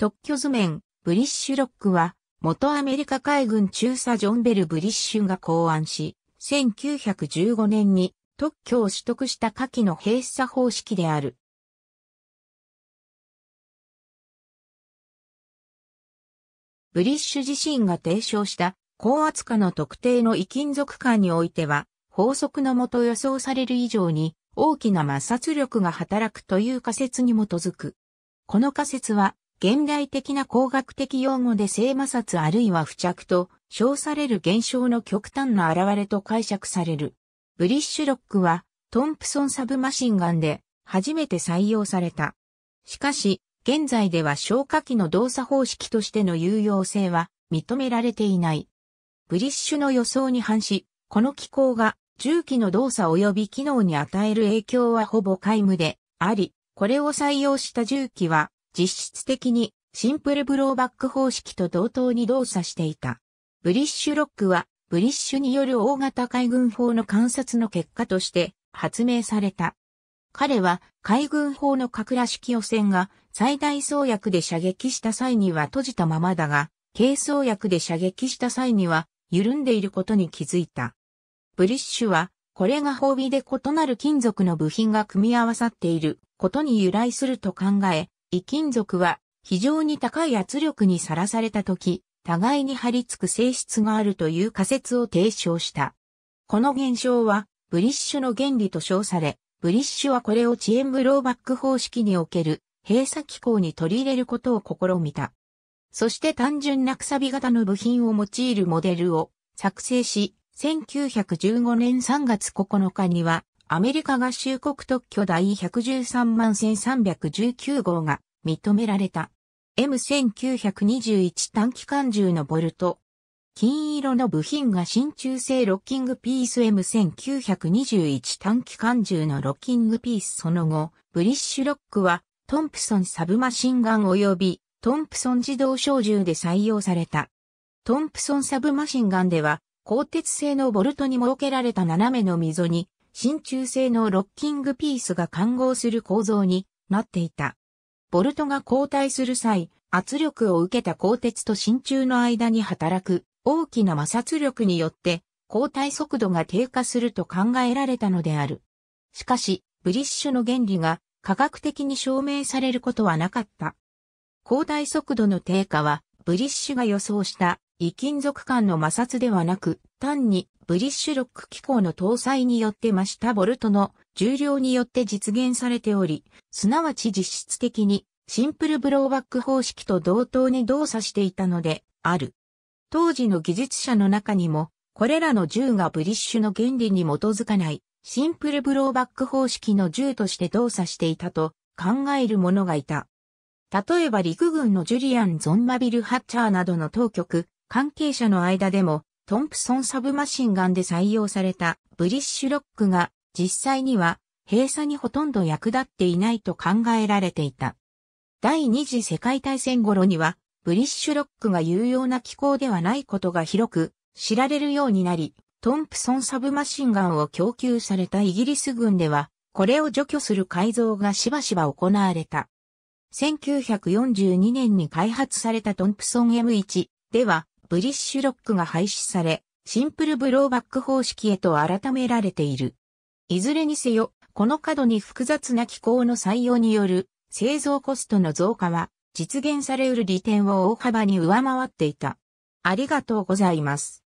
特許図面、ブリッシュロックは、元アメリカ海軍中佐ジョン・ベル・ブリッシュが考案し、1915年に特許を取得した下記の閉鎖方式である。ブリッシュ自身が提唱した高圧化の特定の異金属管においては、法則のもと予想される以上に大きな摩擦力が働くという仮説に基づく。この仮説は現代的な工学的用語で性摩擦あるいは付着と称される現象の極端な現れと解釈される。ブリッシュロックはトンプソンサブマシンガンで初めて採用された。しかし、現在では消火器の動作方式としての有用性は認められていない。ブリッシュの予想に反し、この機構が重機の動作及び機能に与える影響はほぼ皆無であり、これを採用した重機は実質的にシンプルブローバック方式と同等に動作していた。ブリッシュロックは、ブリッシュによる大型海軍砲の観察の結果として発明された。彼は海軍砲の格ら式汚染が最大創薬で射撃した際には閉じたままだが、軽創薬で射撃した際には緩んでいることに気づいた。ブリッシュは、これが褒美で異なる金属の部品が組み合わさっていることに由来すると考え、異金属は非常に高い圧力にさらされた時、互いに張り付く性質があるという仮説を提唱した。この現象は、ブリッシュの原理と称され、ブリッシュはこれを遅延ブローバック方式における閉鎖機構に取り入れることを試みた。そして単純なくさび型の部品を用いるモデルを作成し、1915年3月9日にはアメリカ合衆国特許第113万1319号が認められた。M1921 短期間銃のボルト。金色の部品が真鍮製ロッキングピース M1921 短期間銃のロッキングピースその後、ブリッシュロックはトンプソンサブマシンガン及びトンプソン自動小銃で採用された。トンプソンサブマシンガンでは鋼鉄製のボルトに設けられた斜めの溝に真鍮製のロッキングピースが混合する構造になっていた。ボルトが交代する際、圧力を受けた鋼鉄と真鍮の間に働く大きな摩擦力によって交代速度が低下すると考えられたのである。しかし、ブリッシュの原理が科学的に証明されることはなかった。交代速度の低下は、ブリッシュが予想した異金属間の摩擦ではなく、単にブリッシュロック機構の搭載によって増したボルトの重量によって実現されており、すなわち実質的にシンプルブローバック方式と同等に動作していたのである。当時の技術者の中にも、これらの銃がブリッシュの原理に基づかないシンプルブローバック方式の銃として動作していたと考える者がいた。例えば陸軍のジュリアン・ゾンマビル・ハッチャーなどの当局、関係者の間でも、トンプソンサブマシンガンで採用されたブリッシュロックが実際には閉鎖にほとんど役立っていないと考えられていた。第二次世界大戦頃にはブリッシュロックが有用な機構ではないことが広く知られるようになり、トンプソンサブマシンガンを供給されたイギリス軍では、これを除去する改造がしばしば行われた。1942年に開発されたトンプソン M1 では、ブリッシュロックが廃止され、シンプルブローバック方式へと改められている。いずれにせよ、この角に複雑な機構の採用による製造コストの増加は実現されうる利点を大幅に上回っていた。ありがとうございます。